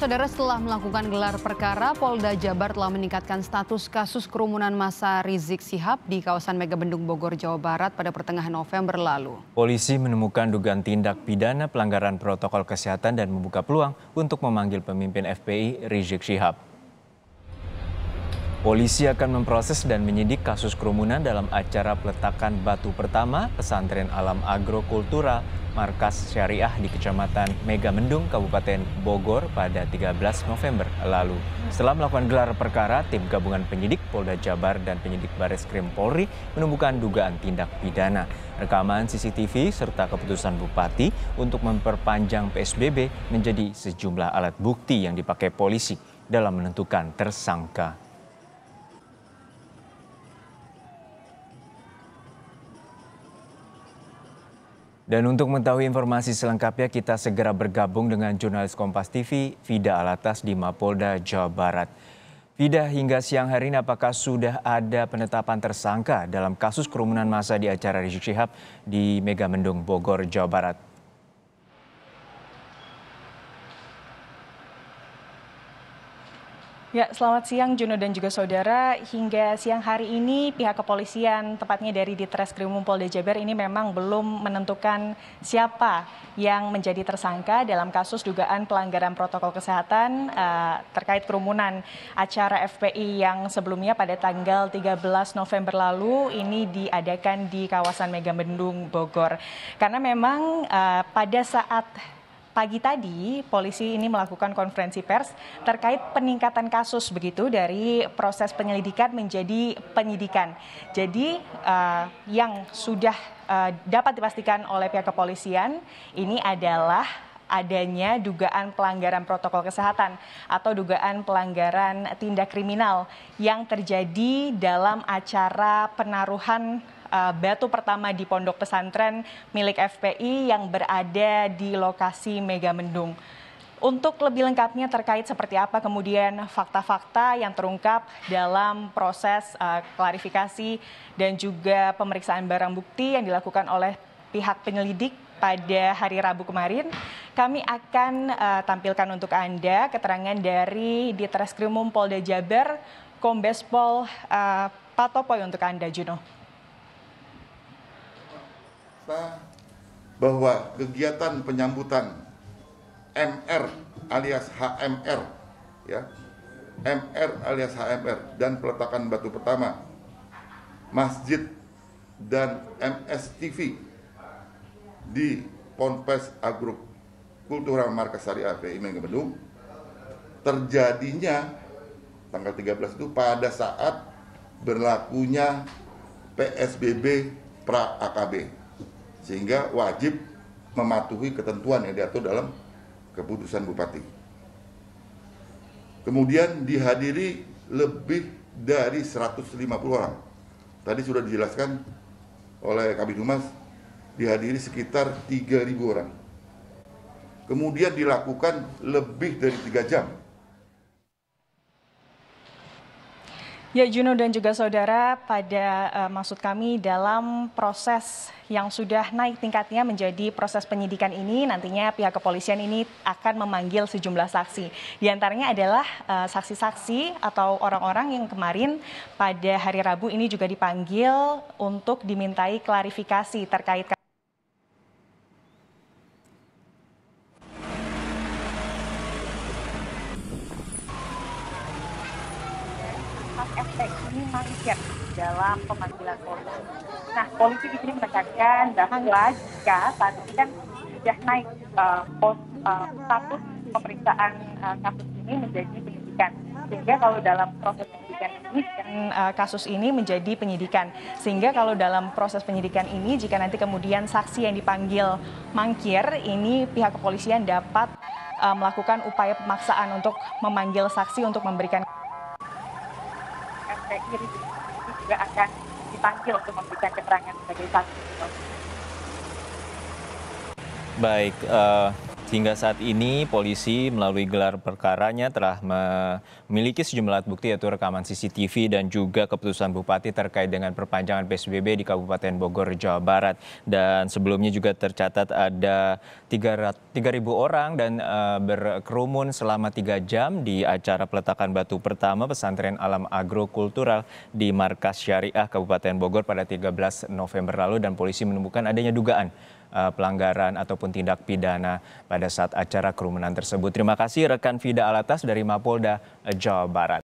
Saudara setelah melakukan gelar perkara, Polda Jabar telah meningkatkan status kasus kerumunan masa Rizik Sihab di kawasan Megabendung Bogor, Jawa Barat pada pertengahan November lalu. Polisi menemukan dugaan tindak pidana pelanggaran protokol kesehatan dan membuka peluang untuk memanggil pemimpin FPI Rizik Sihab. Polisi akan memproses dan menyidik kasus kerumunan dalam acara peletakan batu pertama Pesantren Alam Agrokultura Markas Syariah di Kecamatan Megamendung, Kabupaten Bogor pada 13 November lalu. Setelah melakukan gelar perkara, tim gabungan penyidik Polda Jabar dan penyidik Baris Krim Polri menemukan dugaan tindak pidana. Rekaman CCTV serta keputusan Bupati untuk memperpanjang PSBB menjadi sejumlah alat bukti yang dipakai polisi dalam menentukan tersangka. Dan untuk mengetahui informasi selengkapnya, kita segera bergabung dengan jurnalis Kompas TV, Fida Alatas di Mapolda, Jawa Barat. Fida hingga siang hari ini apakah sudah ada penetapan tersangka dalam kasus kerumunan massa di acara Rizik Syihab di Megamendung, Bogor, Jawa Barat? Ya, selamat siang Juno dan juga saudara. Hingga siang hari ini pihak kepolisian, tepatnya dari Ditreskrimum Polda Jabar ini memang belum menentukan siapa yang menjadi tersangka dalam kasus dugaan pelanggaran protokol kesehatan uh, terkait kerumunan acara FPI yang sebelumnya pada tanggal 13 November lalu ini diadakan di kawasan Megamendung Bogor. Karena memang uh, pada saat pagi tadi polisi ini melakukan konferensi pers terkait peningkatan kasus begitu dari proses penyelidikan menjadi penyidikan. Jadi uh, yang sudah uh, dapat dipastikan oleh pihak kepolisian ini adalah adanya dugaan pelanggaran protokol kesehatan atau dugaan pelanggaran tindak kriminal yang terjadi dalam acara penaruhan uh, batu pertama di pondok pesantren milik FPI yang berada di lokasi Mega Mendung. Untuk lebih lengkapnya terkait seperti apa kemudian fakta-fakta yang terungkap dalam proses uh, klarifikasi dan juga pemeriksaan barang bukti yang dilakukan oleh pihak penyelidik pada hari Rabu kemarin, kami akan uh, tampilkan untuk Anda keterangan dari Ditreskrimum Polda Jabar, Kombes Pol uh, Patopoy untuk Anda, Juno fakta bahwa kegiatan penyambutan MR alias HMR ya MR alias HMR dan peletakan batu pertama masjid dan MSTV di Ponpes Agro Kultural Markas Syariah PI Bendung terjadinya tanggal 13 itu pada saat berlakunya PSBB pra AKB sehingga wajib mematuhi ketentuan yang diatur dalam keputusan bupati. Kemudian dihadiri lebih dari 150 orang. Tadi sudah dijelaskan oleh Kabit Humas dihadiri sekitar 3.000 orang. Kemudian dilakukan lebih dari 3 jam Ya Juno dan juga saudara pada uh, maksud kami dalam proses yang sudah naik tingkatnya menjadi proses penyidikan ini nantinya pihak kepolisian ini akan memanggil sejumlah saksi. Di antaranya adalah eh, saksi-saksi uh, saksi -saksi atau orang-orang yang kemarin pada hari Rabu ini juga dipanggil untuk dimintai klarifikasi terkait Mas efek ini mangkir ya, dalam pemanggilan polisi. Nah, polisi di sini menekankan bahwa jika saat ini kan sudah naik uh, pos, uh, status pemeriksaan uh, kasus ini menjadi penyidikan. Sehingga kalau dalam proses penyidikan ini uh, kasus ini menjadi penyidikan. Sehingga kalau dalam proses penyidikan ini jika nanti kemudian saksi yang dipanggil mangkir, ini pihak kepolisian dapat melakukan upaya pemaksaan untuk memanggil saksi untuk memberikan sendiri juga akan dipanggil untuk memberikan keterangan sebagai saksi. Baik, uh, Hingga saat ini polisi melalui gelar perkaranya telah memiliki sejumlah bukti yaitu rekaman CCTV dan juga keputusan bupati terkait dengan perpanjangan PSBB di Kabupaten Bogor, Jawa Barat. Dan sebelumnya juga tercatat ada 3.000 orang dan uh, berkerumun selama 3 jam di acara peletakan batu pertama pesantren alam agrokultural di Markas Syariah Kabupaten Bogor pada 13 November lalu dan polisi menemukan adanya dugaan Eh, pelanggaran ataupun tindak pidana pada saat acara kerumunan tersebut. Terima kasih rekan Fida Alatas dari Mapolda eh, Jawa Barat.